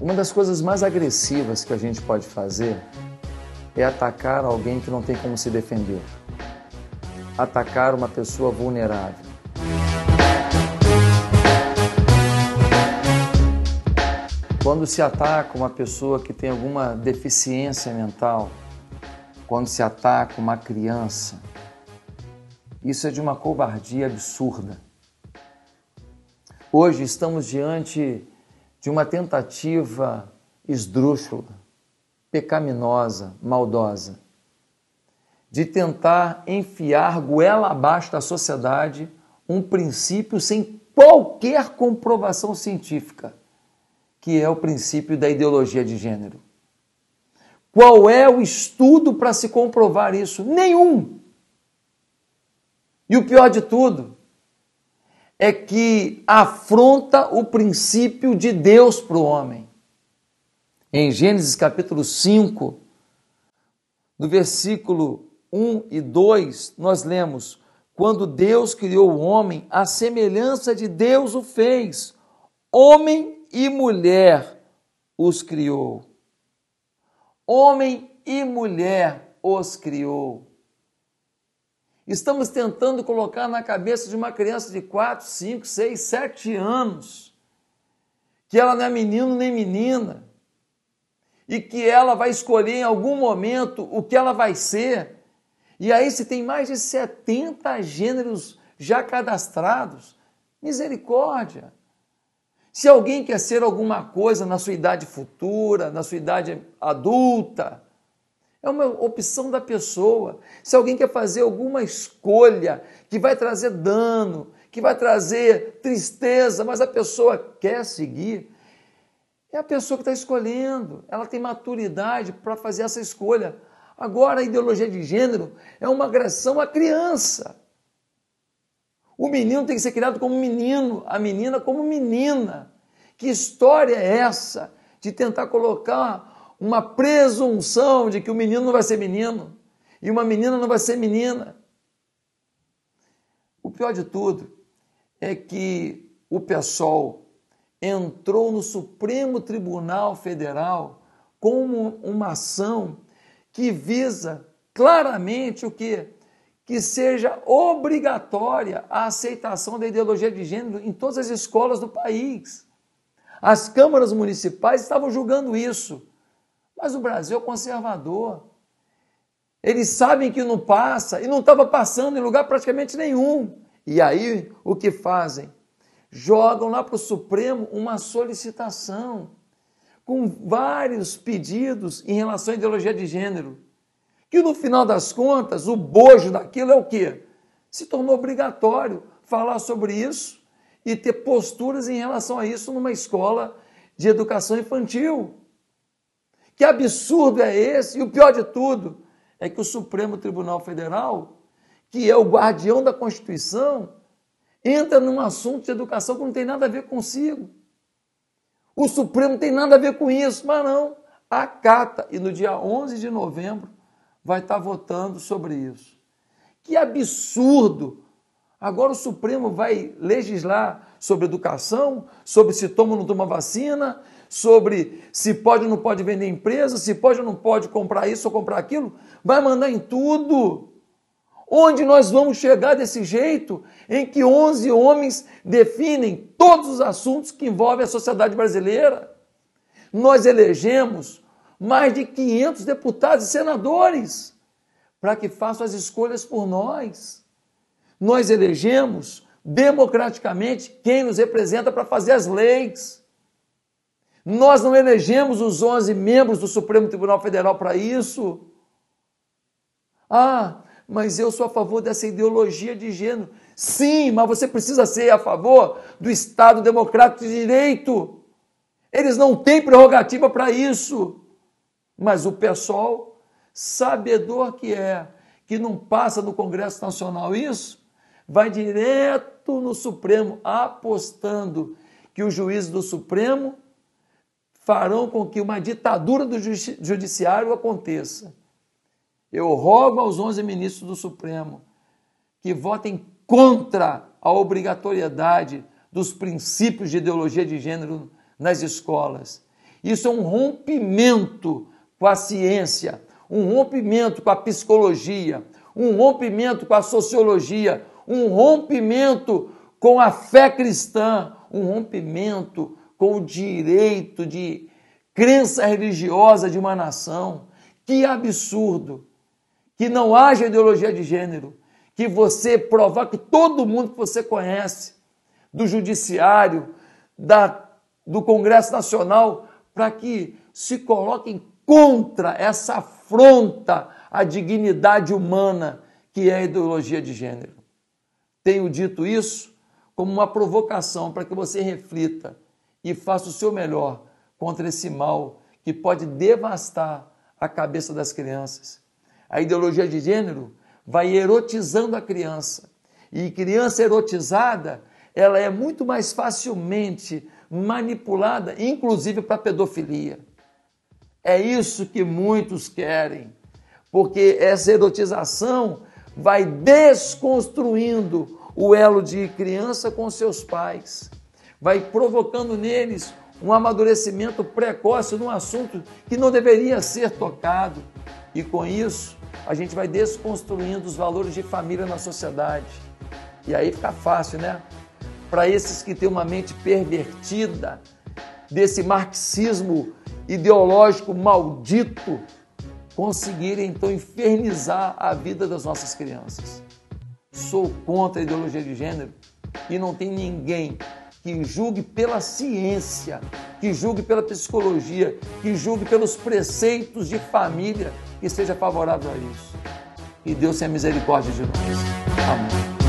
Uma das coisas mais agressivas que a gente pode fazer é atacar alguém que não tem como se defender, atacar uma pessoa vulnerável. Quando se ataca uma pessoa que tem alguma deficiência mental, quando se ataca uma criança, isso é de uma covardia absurda. Hoje estamos diante de uma tentativa esdrúxula, pecaminosa, maldosa, de tentar enfiar goela abaixo da sociedade um princípio sem qualquer comprovação científica, que é o princípio da ideologia de gênero. Qual é o estudo para se comprovar isso? Nenhum! E o pior de tudo, é que afronta o princípio de Deus para o homem. Em Gênesis capítulo 5, no versículo 1 e 2, nós lemos: Quando Deus criou o homem, a semelhança de Deus o fez, homem e mulher os criou. Homem e mulher os criou. Estamos tentando colocar na cabeça de uma criança de 4, 5, 6, 7 anos que ela não é menino nem menina e que ela vai escolher em algum momento o que ela vai ser. E aí se tem mais de 70 gêneros já cadastrados. Misericórdia! Se alguém quer ser alguma coisa na sua idade futura, na sua idade adulta, é uma opção da pessoa. Se alguém quer fazer alguma escolha que vai trazer dano, que vai trazer tristeza, mas a pessoa quer seguir, é a pessoa que está escolhendo. Ela tem maturidade para fazer essa escolha. Agora, a ideologia de gênero é uma agressão à criança. O menino tem que ser criado como menino, a menina como menina. Que história é essa de tentar colocar uma presunção de que o menino não vai ser menino e uma menina não vai ser menina. O pior de tudo é que o PSOL entrou no Supremo Tribunal Federal com uma ação que visa claramente o que que seja obrigatória a aceitação da ideologia de gênero em todas as escolas do país. As câmaras municipais estavam julgando isso. Mas o Brasil é conservador. Eles sabem que não passa e não estava passando em lugar praticamente nenhum. E aí o que fazem? Jogam lá para o Supremo uma solicitação com vários pedidos em relação à ideologia de gênero. Que no final das contas, o bojo daquilo é o quê? Se tornou obrigatório falar sobre isso e ter posturas em relação a isso numa escola de educação infantil. Que absurdo é esse? E o pior de tudo é que o Supremo Tribunal Federal, que é o guardião da Constituição, entra num assunto de educação que não tem nada a ver consigo. O Supremo tem nada a ver com isso, mas não. Acata. E no dia 11 de novembro vai estar votando sobre isso. Que absurdo! Agora o Supremo vai legislar sobre educação, sobre se toma ou não toma vacina, sobre se pode ou não pode vender empresa, se pode ou não pode comprar isso ou comprar aquilo, vai mandar em tudo. Onde nós vamos chegar desse jeito em que 11 homens definem todos os assuntos que envolvem a sociedade brasileira? Nós elegemos mais de 500 deputados e senadores para que façam as escolhas por nós. Nós elegemos democraticamente quem nos representa para fazer as leis. Nós não elegemos os 11 membros do Supremo Tribunal Federal para isso. Ah, mas eu sou a favor dessa ideologia de gênero. Sim, mas você precisa ser a favor do Estado Democrático de Direito. Eles não têm prerrogativa para isso. Mas o pessoal, sabedor que é, que não passa no Congresso Nacional isso, vai direto no Supremo, apostando que o juiz do Supremo farão com que uma ditadura do judiciário aconteça. Eu rogo aos 11 ministros do Supremo que votem contra a obrigatoriedade dos princípios de ideologia de gênero nas escolas. Isso é um rompimento com a ciência, um rompimento com a psicologia, um rompimento com a sociologia, um rompimento com a fé cristã, um rompimento com o direito de crença religiosa de uma nação. Que absurdo! Que não haja ideologia de gênero, que você provoque que todo mundo que você conhece, do judiciário, da, do Congresso Nacional, para que se coloquem contra essa afronta à dignidade humana que é a ideologia de gênero. Tenho dito isso como uma provocação para que você reflita e faça o seu melhor contra esse mal que pode devastar a cabeça das crianças. A ideologia de gênero vai erotizando a criança. E criança erotizada, ela é muito mais facilmente manipulada, inclusive para pedofilia. É isso que muitos querem, porque essa erotização vai desconstruindo o elo de criança com seus pais vai provocando neles um amadurecimento precoce num assunto que não deveria ser tocado. E com isso, a gente vai desconstruindo os valores de família na sociedade. E aí fica fácil, né? Para esses que têm uma mente pervertida, desse marxismo ideológico maldito, conseguirem então infernizar a vida das nossas crianças. Sou contra a ideologia de gênero e não tem ninguém que julgue pela ciência, que julgue pela psicologia, que julgue pelos preceitos de família, que seja favorável a isso. Que Deus tenha misericórdia de nós. Amém.